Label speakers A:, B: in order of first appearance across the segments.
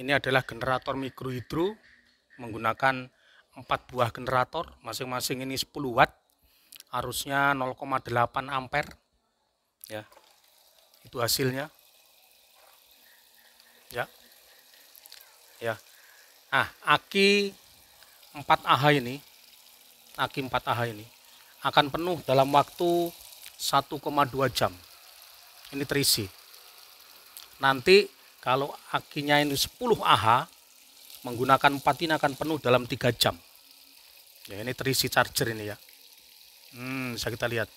A: Ini adalah generator mikrohidro menggunakan empat buah generator, masing-masing ini 10 watt, arusnya 0,8 ampere. Ya. Itu hasilnya. Ya. Ya. Ah, aki 4AH ini, aki 4AH ini akan penuh dalam waktu 1,2 jam. Ini terisi. Nanti kalau akinya ini 10 AH, menggunakan empat ini akan penuh dalam tiga jam. Ya, ini terisi charger ini ya. Hmm, bisa kita lihat.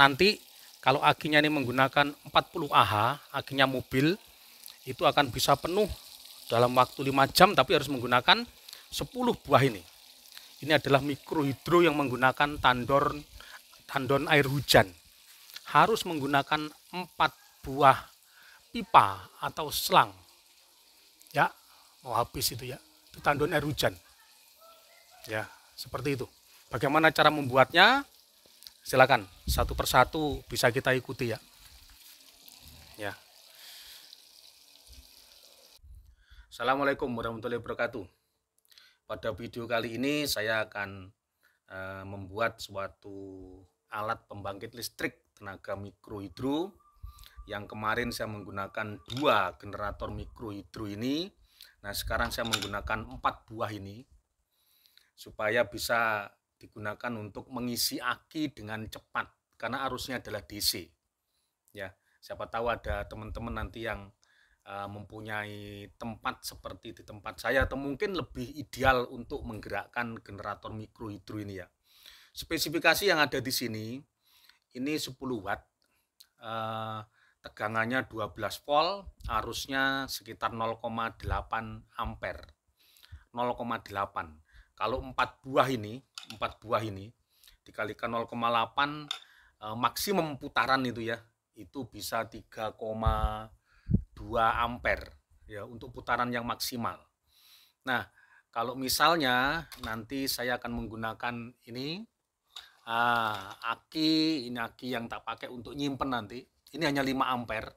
A: Nanti kalau akinya ini menggunakan 40 AH, akinya mobil, itu akan bisa penuh dalam waktu lima jam, tapi harus menggunakan 10 buah ini. Ini adalah mikrohidro yang menggunakan tandon, tandon air hujan. Harus menggunakan empat buah pipa atau selang. Ya, mau habis itu ya. Itu tandon air hujan. Ya, seperti itu. Bagaimana cara membuatnya? Silakan satu persatu bisa kita ikuti ya. Ya. Assalamualaikum warahmatullahi wabarakatuh. Pada video kali ini saya akan e, membuat suatu alat pembangkit listrik tenaga mikrohidro yang kemarin saya menggunakan dua generator mikro hidro ini nah sekarang saya menggunakan empat buah ini supaya bisa digunakan untuk mengisi aki dengan cepat karena arusnya adalah DC ya siapa tahu ada teman-teman nanti yang uh, mempunyai tempat seperti di tempat saya atau mungkin lebih ideal untuk menggerakkan generator mikro hidro ini ya spesifikasi yang ada di sini ini 10 watt uh, tegangannya 12 volt, arusnya sekitar 0,8 ampere. 0,8. Kalau 4 buah ini, 4 buah ini dikalikan 0,8 eh, maksimum putaran itu ya, itu bisa 3,2 ampere ya untuk putaran yang maksimal. Nah, kalau misalnya nanti saya akan menggunakan ini ah, aki ini aki yang tak pakai untuk nyimpen nanti ini hanya 5 ampere.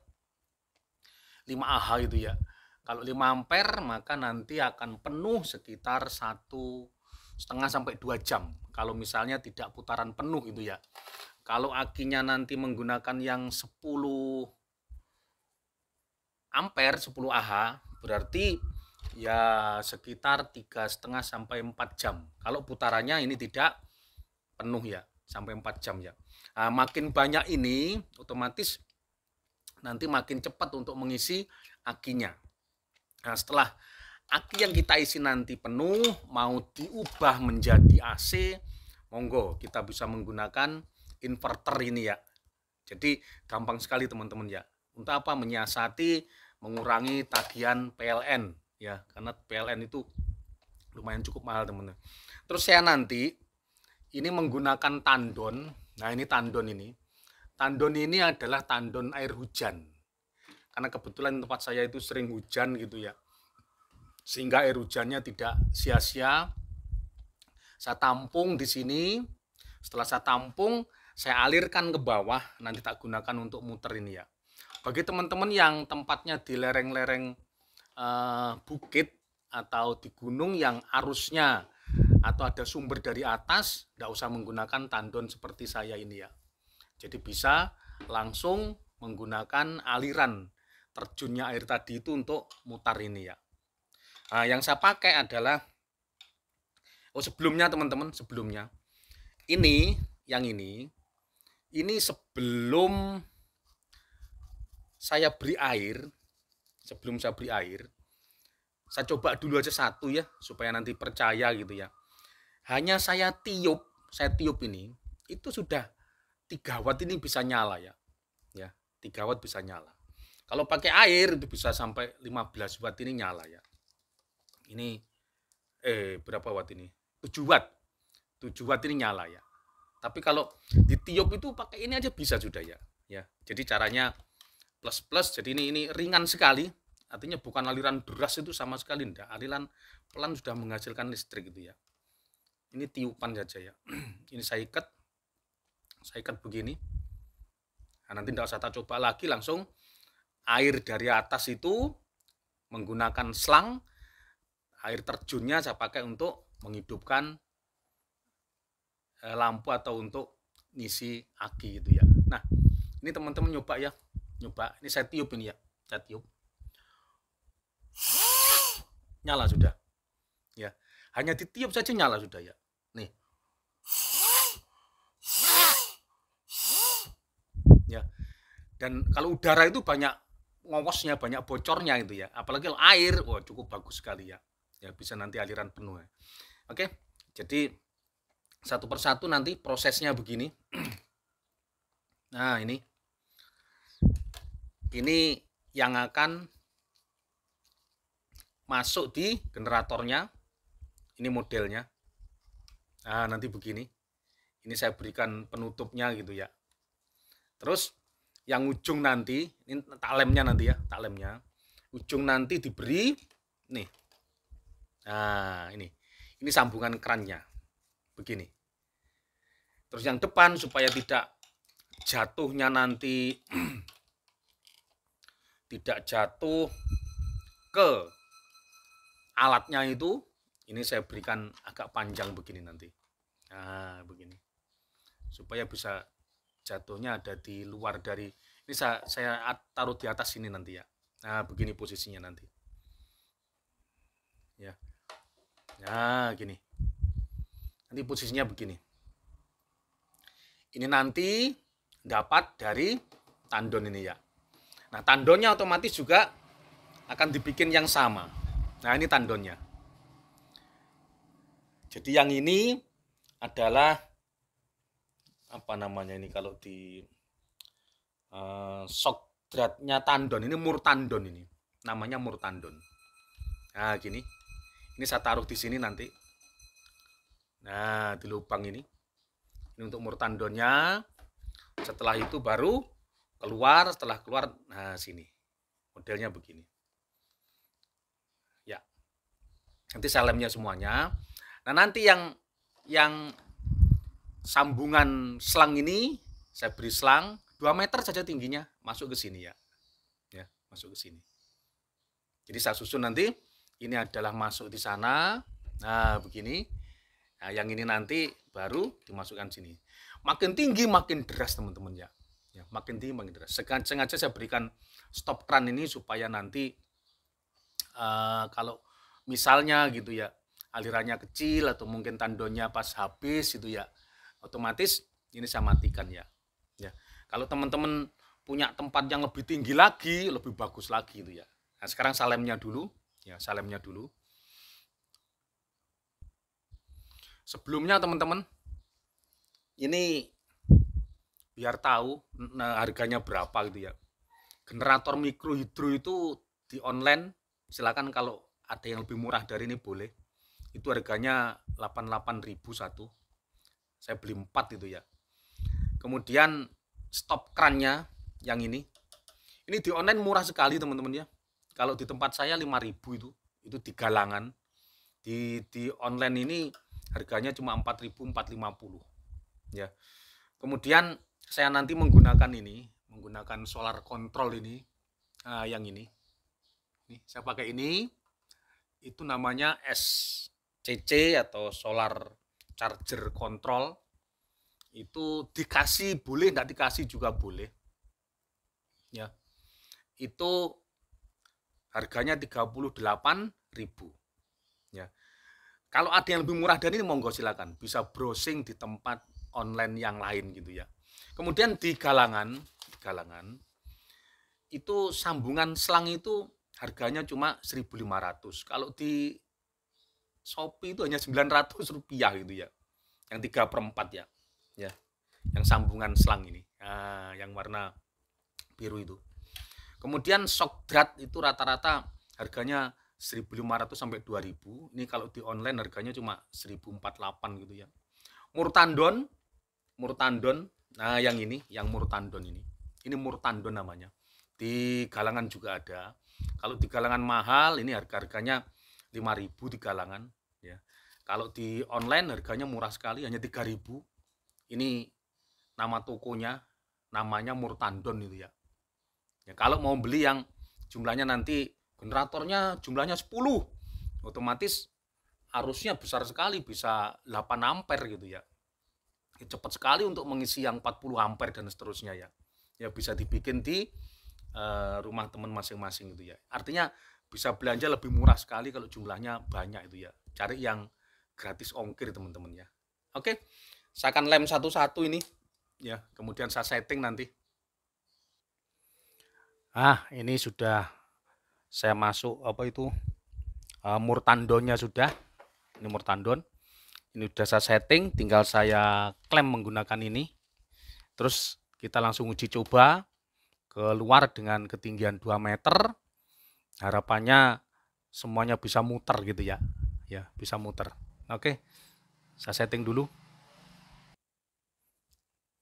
A: 5 AH itu ya. Kalau 5 ampere maka nanti akan penuh sekitar satu setengah sampai 2 jam. Kalau misalnya tidak putaran penuh itu ya. Kalau akinya nanti menggunakan yang 10 ampere 10 AH berarti ya sekitar tiga setengah sampai 4 jam. Kalau putarannya ini tidak penuh ya sampai 4 jam ya. Nah, makin banyak ini otomatis nanti makin cepat untuk mengisi akinya. Nah, setelah aki yang kita isi nanti penuh mau diubah menjadi AC, monggo kita bisa menggunakan inverter ini ya. Jadi gampang sekali teman-teman ya. Untuk apa? Menyiasati mengurangi tagihan PLN ya. Karena PLN itu lumayan cukup mahal teman-teman. Terus saya nanti ini menggunakan tandon Nah ini tandon ini. Tandon ini adalah tandon air hujan. Karena kebetulan tempat saya itu sering hujan gitu ya. Sehingga air hujannya tidak sia-sia. Saya tampung di sini. Setelah saya tampung, saya alirkan ke bawah. Nanti tak gunakan untuk muter ini ya. Bagi teman-teman yang tempatnya di lereng-lereng uh, bukit atau di gunung yang arusnya atau ada sumber dari atas, tidak usah menggunakan tandon seperti saya ini ya. Jadi bisa langsung menggunakan aliran terjunnya air tadi itu untuk mutar ini ya. Nah, yang saya pakai adalah oh sebelumnya teman-teman, sebelumnya. Ini yang ini ini sebelum saya beri air, sebelum saya beri air, saya coba dulu aja satu ya supaya nanti percaya gitu ya hanya saya tiup saya tiup ini itu sudah 3 watt ini bisa nyala ya ya 3 watt bisa nyala kalau pakai air itu bisa sampai 15 watt ini nyala ya ini eh berapa watt ini 7 watt 7 watt ini nyala ya tapi kalau ditiup itu pakai ini aja bisa sudah ya ya jadi caranya plus plus jadi ini ini ringan sekali artinya bukan aliran deras itu sama sekali ndak aliran pelan sudah menghasilkan listrik gitu ya ini tiupan saja ya ini saya ikat saya ikat begini nah, nanti tidak usah tak coba lagi langsung air dari atas itu menggunakan selang air terjunnya saya pakai untuk menghidupkan eh, lampu atau untuk ngisi aki gitu ya nah ini teman-teman nyoba ya nyoba ini saya tiup ini ya saya tiup nyala sudah ya hanya ditiup saja nyala sudah ya nih ya dan kalau udara itu banyak ngowosnya banyak bocornya itu ya apalagi kalau air wah cukup bagus sekali ya ya bisa nanti aliran penuh ya. oke jadi satu persatu nanti prosesnya begini nah ini ini yang akan masuk di generatornya ini modelnya nah nanti begini ini saya berikan penutupnya gitu ya terus yang ujung nanti ini tak lemnya nanti ya tak lemnya ujung nanti diberi nih nah ini ini sambungan kerannya begini terus yang depan supaya tidak jatuhnya nanti tidak jatuh ke alatnya itu ini saya berikan agak panjang begini nanti nah begini supaya bisa jatuhnya ada di luar dari ini saya, saya taruh di atas sini nanti ya nah begini posisinya nanti ya nah gini nanti posisinya begini ini nanti dapat dari tandon ini ya nah tandonnya otomatis juga akan dibikin yang sama nah ini tandonnya jadi yang ini adalah apa namanya ini kalau di uh, eh, dratnya tandon ini murtandon ini namanya murtandon. Nah gini, ini saya taruh di sini nanti. Nah di lubang ini, ini untuk murtandonnya. Setelah itu baru keluar, setelah keluar, nah sini modelnya begini. Ya, nanti saya lemnya semuanya. Nah, nanti yang yang sambungan selang ini saya beri selang 2 meter saja tingginya masuk ke sini ya. Ya, masuk ke sini. Jadi saya susun nanti ini adalah masuk di sana. Nah, begini. Nah, yang ini nanti baru dimasukkan sini. Makin tinggi makin deras teman-teman ya. ya. Makin tinggi makin deras. Sengaja saya berikan stop kran ini supaya nanti uh, kalau misalnya gitu ya alirannya kecil atau mungkin tandonya pas habis itu ya otomatis ini saya matikan ya. Ya. Kalau teman-teman punya tempat yang lebih tinggi lagi, lebih bagus lagi itu ya. Nah, sekarang salemnya dulu, ya, salemnya dulu. Sebelumnya teman-teman, ini biar tahu nah, harganya berapa gitu ya. Generator mikrohidro itu di online silakan kalau ada yang lebih murah dari ini boleh itu harganya 88.000 satu saya beli 4 itu ya kemudian stop kerannya yang ini ini di online murah sekali teman-teman ya kalau di tempat saya 5.000 itu itu di galangan di di online ini harganya cuma 4.450 ya kemudian saya nanti menggunakan ini menggunakan solar control ini uh, yang ini nih saya pakai ini itu namanya S CC atau solar charger control itu dikasih boleh tidak dikasih juga boleh ya itu harganya 38.000 ya kalau ada yang lebih murah dari ini monggo silakan bisa browsing di tempat online yang lain gitu ya kemudian di galangan di galangan itu sambungan selang itu harganya cuma 1.500 kalau di Shopee itu hanya 900 rupiah gitu ya. Yang 3 per 4 ya. Ya. Yang sambungan selang ini. Nah, yang warna biru itu. Kemudian shock drat itu rata-rata harganya 1.500 sampai 2.000. Ini kalau di online harganya cuma 1.048 gitu ya. Murtandon, murtandon. Nah, yang ini, yang murtandon ini. Ini murtandon namanya. Di galangan juga ada. Kalau di galangan mahal ini harga-harganya 5.000 di galangan. Kalau di online harganya murah sekali hanya 3000. Ini nama tokonya namanya Murtandon itu ya. Ya kalau mau beli yang jumlahnya nanti generatornya jumlahnya 10 otomatis arusnya besar sekali bisa 8 ampere gitu ya. ya cepat sekali untuk mengisi yang 40 ampere dan seterusnya ya ya bisa dibikin di uh, rumah teman masing-masing gitu ya artinya bisa belanja lebih murah sekali kalau jumlahnya banyak itu ya cari yang gratis ongkir teman-teman ya. Oke, saya akan lem satu-satu ini ya, kemudian saya setting nanti. Ah, ini sudah saya masuk apa itu uh, eh, tandonya sudah. Ini murtandon. Ini sudah saya setting, tinggal saya klaim menggunakan ini. Terus kita langsung uji coba keluar dengan ketinggian 2 meter. Harapannya semuanya bisa muter gitu ya. Ya, bisa muter. Oke, saya setting dulu.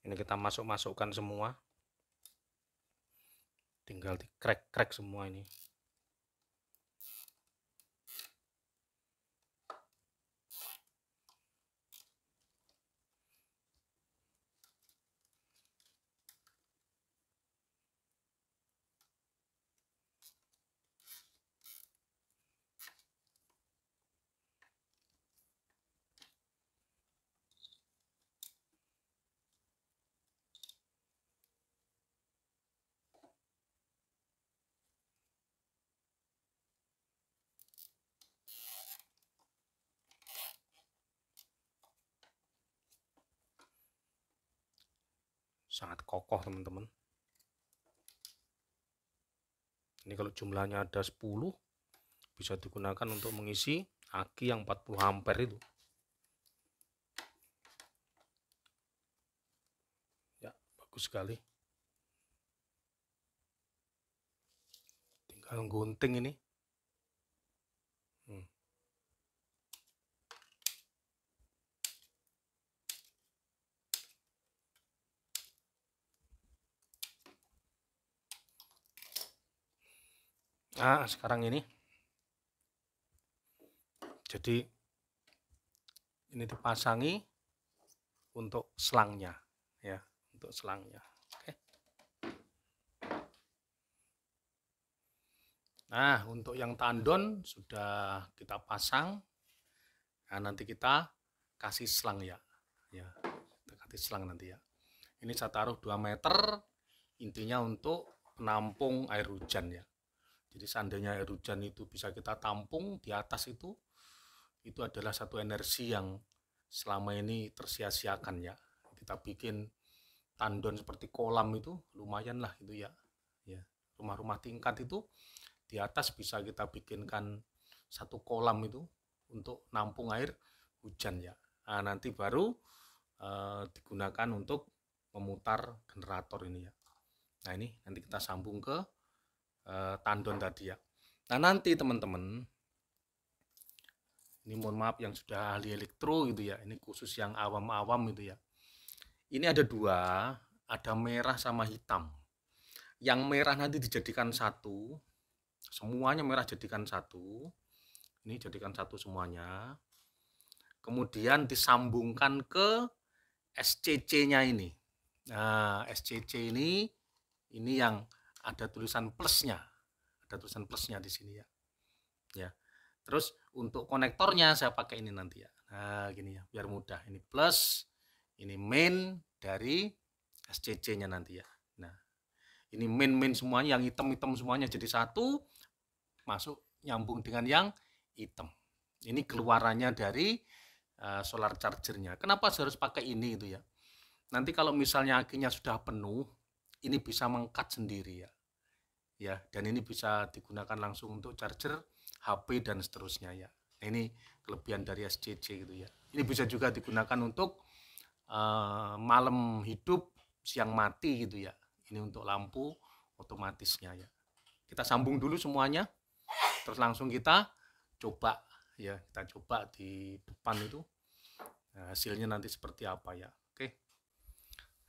A: Ini kita masuk-masukkan semua. Tinggal di crack-crack semua ini. sangat kokoh teman-teman ini kalau jumlahnya ada 10 bisa digunakan untuk mengisi aki yang 40 ampere itu ya bagus sekali tinggal gunting ini sekarang ini. Jadi ini dipasangi untuk selangnya ya, untuk selangnya. Oke. Nah, untuk yang tandon sudah kita pasang. Nah, nanti kita kasih selang ya. Ya, kita kasih selang nanti ya. Ini saya taruh 2 meter intinya untuk penampung air hujan ya. Jadi seandainya air hujan itu bisa kita tampung di atas itu, itu adalah satu energi yang selama ini tersia-siakan ya. Kita bikin tandon seperti kolam itu lumayan lah itu ya. Ya, rumah-rumah tingkat itu di atas bisa kita bikinkan satu kolam itu untuk nampung air hujan ya. Nah, nanti baru e, digunakan untuk memutar generator ini ya. Nah, ini nanti kita sambung ke Eh, tandon tadi ya nah nanti teman-teman ini mohon maaf yang sudah ahli elektro gitu ya ini khusus yang awam-awam gitu ya ini ada dua ada merah sama hitam yang merah nanti dijadikan satu semuanya merah jadikan satu ini jadikan satu semuanya kemudian disambungkan ke SCC-nya ini. Nah, SCC ini ini yang ada tulisan plusnya ada tulisan plusnya di sini ya ya terus untuk konektornya saya pakai ini nanti ya nah gini ya biar mudah ini plus ini main dari SCC nya nanti ya nah ini main main semuanya yang hitam hitam semuanya jadi satu masuk nyambung dengan yang hitam ini keluarannya dari uh, solar chargernya kenapa saya harus pakai ini itu ya nanti kalau misalnya akinya sudah penuh ini bisa mengkat sendiri ya ya dan ini bisa digunakan langsung untuk charger HP dan seterusnya ya nah, ini kelebihan dari SCC gitu ya ini bisa juga digunakan untuk uh, malam hidup siang mati gitu ya ini untuk lampu otomatisnya ya kita sambung dulu semuanya terus langsung kita coba ya kita coba di depan itu nah, hasilnya nanti seperti apa ya oke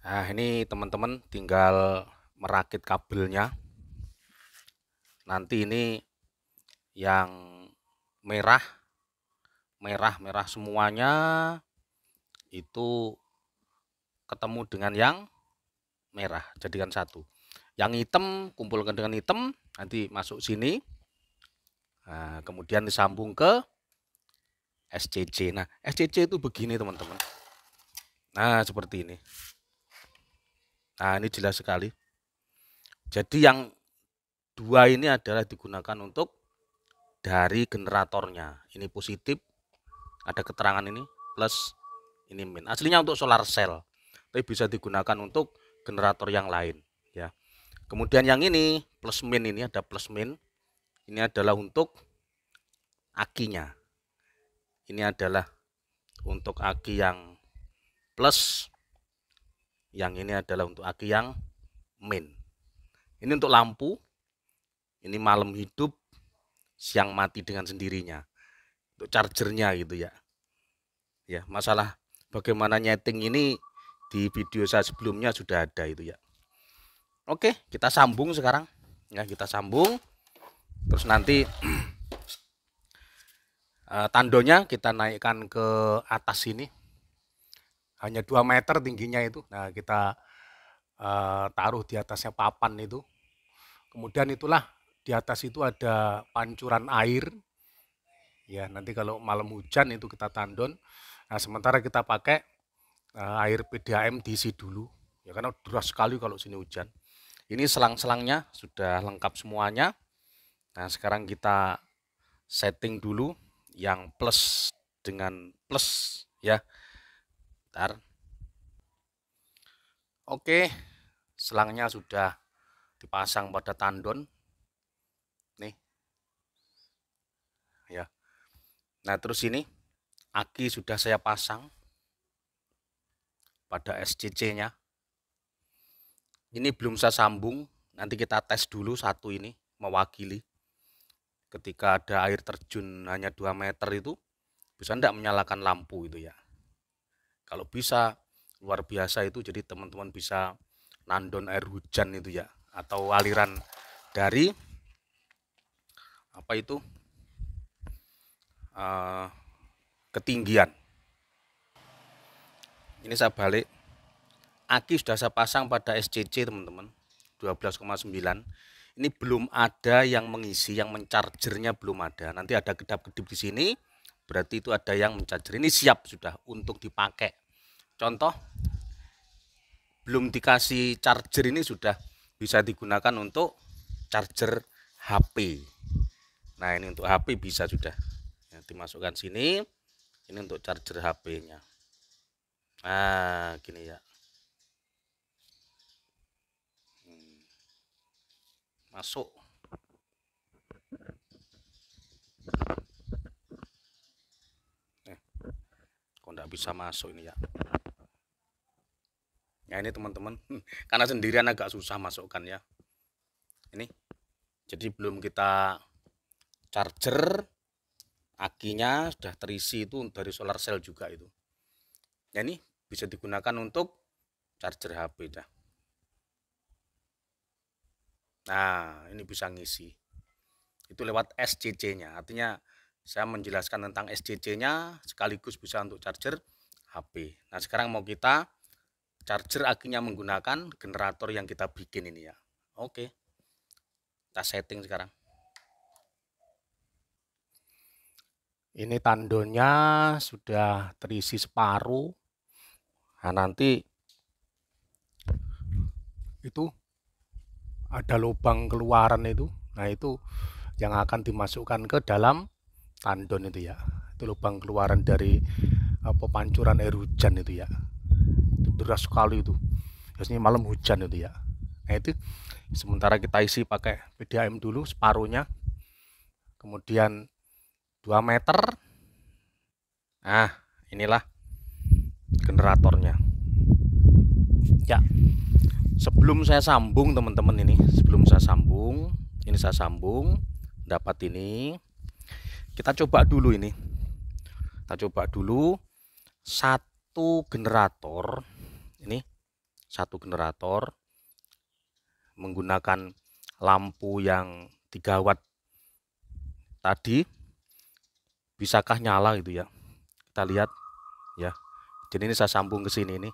A: nah ini teman-teman tinggal merakit kabelnya nanti ini yang merah merah merah semuanya itu ketemu dengan yang merah jadikan satu yang hitam kumpulkan dengan hitam nanti masuk sini nah, kemudian disambung ke SCC nah SCC itu begini teman-teman nah seperti ini nah ini jelas sekali jadi yang dua ini adalah digunakan untuk dari generatornya. Ini positif, ada keterangan ini plus ini min. Aslinya untuk solar cell, tapi bisa digunakan untuk generator yang lain, ya. Kemudian yang ini plus min ini ada plus min. Ini adalah untuk akinya. Ini adalah untuk aki yang plus. Yang ini adalah untuk aki yang min. Ini untuk lampu, ini malam hidup, siang mati dengan sendirinya. Untuk chargernya gitu ya. Ya, masalah bagaimana nyeting ini di video saya sebelumnya sudah ada itu ya. Oke, kita sambung sekarang. Ya, kita sambung. Terus nanti eh, tandonya kita naikkan ke atas sini. Hanya 2 meter tingginya itu. Nah, kita uh, taruh di atasnya papan itu. Kemudian itulah di atas itu ada pancuran air. Ya, nanti kalau malam hujan itu kita tandon. Nah, sementara kita pakai uh, air PDAM diisi dulu. Ya, karena deras sekali kalau sini hujan. Ini selang-selangnya sudah lengkap semuanya. Nah, sekarang kita setting dulu yang plus dengan plus ya. Bentar. Oke, selangnya sudah dipasang pada tandon Nah, terus ini aki sudah saya pasang pada SCC-nya. Ini belum saya sambung, nanti kita tes dulu satu ini mewakili. Ketika ada air terjun hanya 2 meter itu bisa tidak menyalakan lampu itu ya. Kalau bisa luar biasa itu jadi teman-teman bisa nandon air hujan itu ya atau aliran dari apa itu Eh, ketinggian. Ini saya balik. Aki sudah saya pasang pada SCC teman-teman. 12,9. Ini belum ada yang mengisi, yang mencargernya belum ada. Nanti ada kedap-kedip di sini, berarti itu ada yang mencarger. Ini siap sudah untuk dipakai. Contoh, belum dikasih charger ini sudah bisa digunakan untuk charger HP. Nah ini untuk HP bisa sudah dimasukkan sini ini untuk charger HP-nya nah gini ya hmm. masuk eh, kok nggak bisa masuk ini ya ya ini teman-teman karena sendirian agak susah masukkan ya ini jadi belum kita charger akinya sudah terisi itu dari solar cell juga itu. Ya ini bisa digunakan untuk charger HP dah. Nah, ini bisa ngisi. Itu lewat SCC-nya. Artinya saya menjelaskan tentang SCC-nya sekaligus bisa untuk charger HP. Nah, sekarang mau kita charger akinya menggunakan generator yang kita bikin ini ya. Oke. Kita setting sekarang. Ini tandonya sudah terisi separuh. Nah, nanti itu ada lubang keluaran itu. Nah, itu yang akan dimasukkan ke dalam tandon itu ya. Itu lubang keluaran dari apa eh, pancuran air hujan itu ya. Itu deras sekali itu. Biasanya malam hujan itu ya. Nah, itu sementara kita isi pakai PDAM dulu separuhnya. Kemudian 2 meter nah inilah generatornya ya sebelum saya sambung teman-teman ini sebelum saya sambung ini saya sambung dapat ini kita coba dulu ini kita coba dulu satu generator ini satu generator menggunakan lampu yang 3 watt tadi bisakah nyala gitu ya kita lihat ya jadi ini saya sambung ke sini ini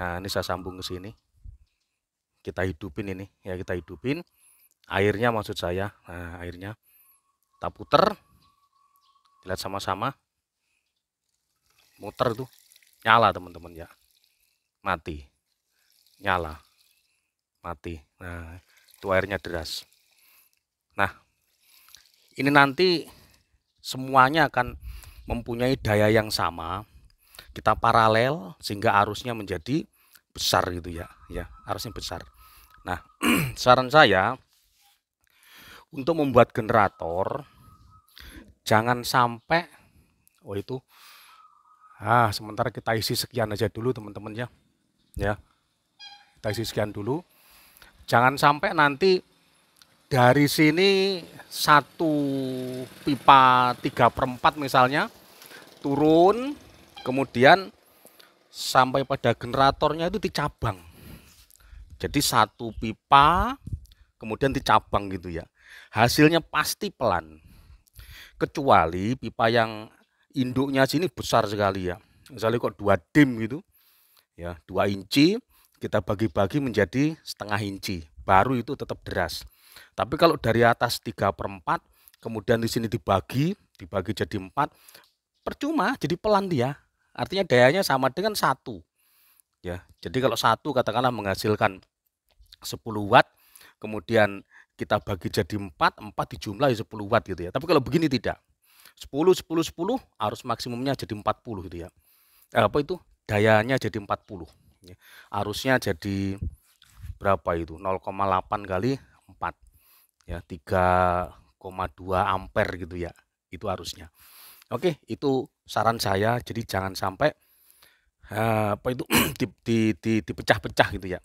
A: nah ini saya sambung ke sini kita hidupin ini ya kita hidupin airnya maksud saya nah airnya kita puter lihat sama-sama muter tuh nyala teman-teman ya mati nyala mati nah itu airnya deras nah ini nanti semuanya akan mempunyai daya yang sama. Kita paralel sehingga arusnya menjadi besar gitu ya, ya, arusnya besar. Nah, saran saya untuk membuat generator jangan sampai oh itu ah sementara kita isi sekian aja dulu teman-teman ya. Ya. Kita isi sekian dulu. Jangan sampai nanti dari sini satu pipa tiga perempat misalnya turun kemudian sampai pada generatornya itu dicabang jadi satu pipa kemudian dicabang gitu ya hasilnya pasti pelan kecuali pipa yang induknya sini besar sekali ya misalnya kok dua dim gitu ya dua inci kita bagi-bagi menjadi setengah inci baru itu tetap deras tapi kalau dari atas 3 per 4, kemudian di sini dibagi, dibagi jadi 4, percuma jadi pelan dia. Artinya dayanya sama dengan satu. Ya, jadi kalau satu katakanlah menghasilkan 10 watt, kemudian kita bagi jadi 4, 4 dijumlah 10 watt gitu ya. Tapi kalau begini tidak. 10, 10, 10 arus maksimumnya jadi 40 gitu ya. Eh, apa itu? Dayanya jadi 40. Ya, arusnya jadi berapa itu? 0,8 kali 4 ya 3,2 ampere gitu ya itu harusnya oke itu saran saya jadi jangan sampai eh, apa itu di, di, di, dipecah-pecah gitu ya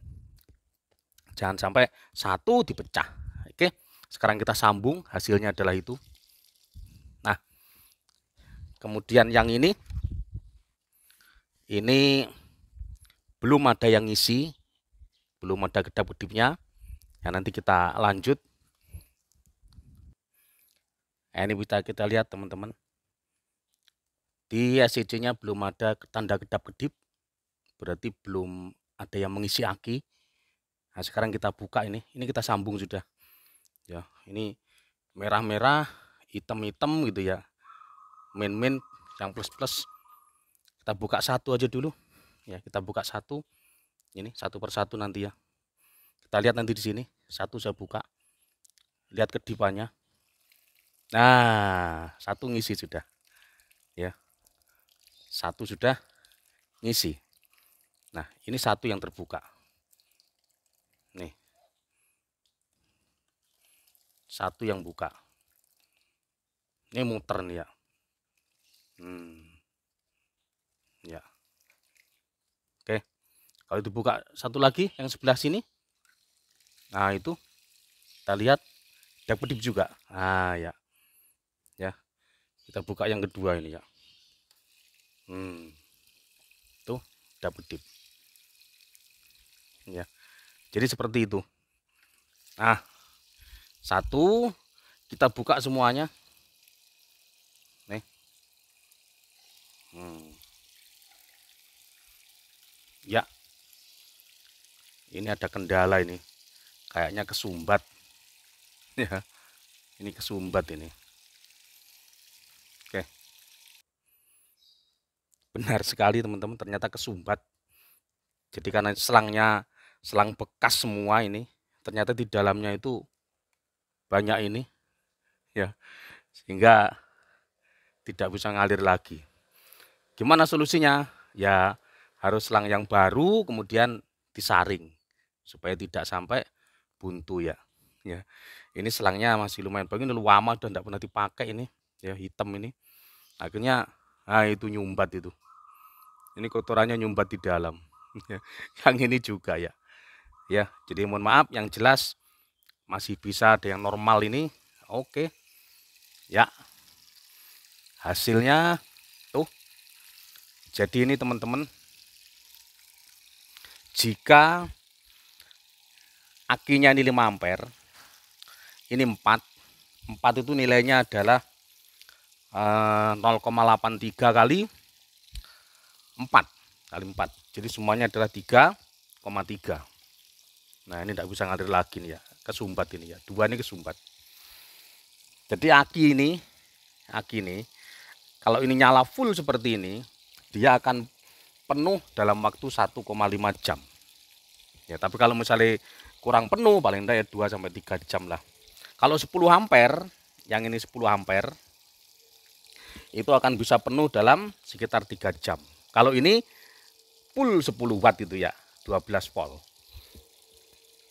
A: jangan sampai satu dipecah oke sekarang kita sambung hasilnya adalah itu nah kemudian yang ini ini belum ada yang isi belum ada kedap kedipnya Ya, nanti kita lanjut. Ya, ini kita kita lihat teman-teman. Di SCC-nya belum ada tanda kedap-kedip, berarti belum ada yang mengisi aki. Nah, sekarang kita buka ini. Ini kita sambung sudah. Ya, ini merah-merah, hitam-hitam gitu ya. Main-main yang plus-plus. Kita buka satu aja dulu. Ya, kita buka satu. Ini satu persatu nanti ya. Kita lihat nanti di sini satu saya buka lihat kedipannya nah satu ngisi sudah ya satu sudah ngisi nah ini satu yang terbuka nih satu yang buka ini muter nih ya hmm. ya oke kalau dibuka satu lagi yang sebelah sini nah itu kita lihat yang pedip juga nah ya ya kita buka yang kedua ini ya hmm tuh dak pedip ya jadi seperti itu nah satu kita buka semuanya nih hmm. ya ini ada kendala ini kayaknya kesumbat ya ini kesumbat ini oke benar sekali teman-teman ternyata kesumbat jadi karena selangnya selang bekas semua ini ternyata di dalamnya itu banyak ini ya sehingga tidak bisa ngalir lagi gimana solusinya ya harus selang yang baru kemudian disaring supaya tidak sampai buntu ya. Ya. Ini selangnya masih lumayan bagus, ini lama dan tidak pernah dipakai ini, ya hitam ini. Akhirnya nah itu nyumbat itu. Ini kotorannya nyumbat di dalam. Ya. yang ini juga ya. Ya, jadi mohon maaf yang jelas masih bisa ada yang normal ini. Oke. Ya. Hasilnya tuh. Jadi ini teman-teman jika akinya ini 5 ampere ini 4 4 itu nilainya adalah eh, 0,83 kali 4 kali 4 jadi semuanya adalah 3,3 nah ini tidak bisa ngalir lagi nih ya kesumbat ini ya dua ini kesumbat jadi aki ini aki ini kalau ini nyala full seperti ini dia akan penuh dalam waktu 1,5 jam ya tapi kalau misalnya kurang penuh paling tidak ya 2 sampai 3 jam lah. Kalau 10 ampere, yang ini 10 ampere itu akan bisa penuh dalam sekitar 3 jam. Kalau ini full 10 watt itu ya, 12 volt.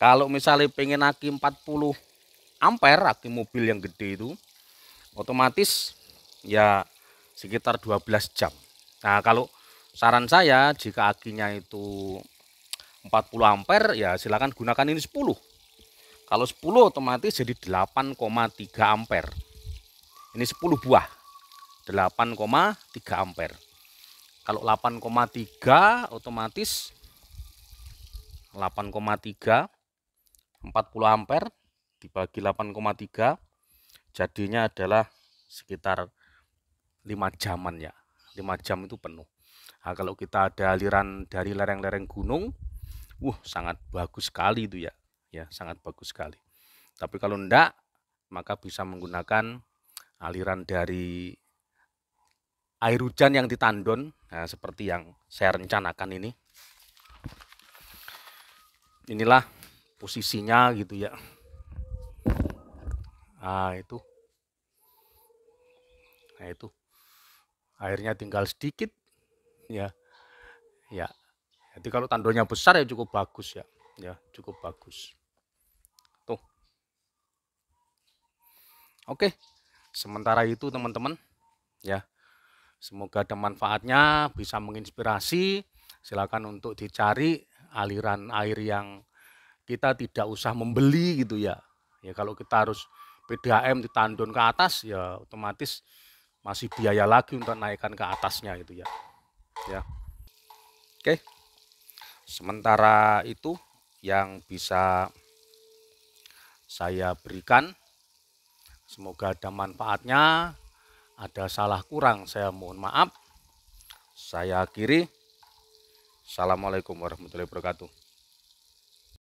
A: Kalau misalnya pengen aki 40 ampere, aki mobil yang gede itu otomatis ya sekitar 12 jam. Nah, kalau saran saya jika akinya itu 40 ampere ya silakan gunakan ini 10 kalau 10 otomatis jadi 8,3 ampere ini 10 buah 8,3 ampere kalau 8,3 otomatis 8,3 40 ampere dibagi 8,3 jadinya adalah sekitar 5 jaman ya 5 jam itu penuh nah, kalau kita ada aliran dari lereng-lereng gunung Wah, sangat bagus sekali itu ya. Ya, sangat bagus sekali. Tapi kalau ndak, maka bisa menggunakan aliran dari air hujan yang ditandon, nah, seperti yang saya rencanakan ini. Inilah posisinya gitu ya. Nah, itu. Nah, itu. Airnya tinggal sedikit ya. Ya, jadi kalau tandonya besar ya cukup bagus ya. Ya, cukup bagus. Tuh. Oke. Sementara itu teman-teman, ya. Semoga ada manfaatnya, bisa menginspirasi. Silakan untuk dicari aliran air yang kita tidak usah membeli gitu ya. Ya kalau kita harus PDAM ditandon ke atas ya otomatis masih biaya lagi untuk naikkan ke atasnya gitu ya. Ya. Oke. Okay sementara itu yang bisa saya berikan semoga ada manfaatnya ada salah kurang saya mohon maaf saya akhiri assalamualaikum warahmatullahi wabarakatuh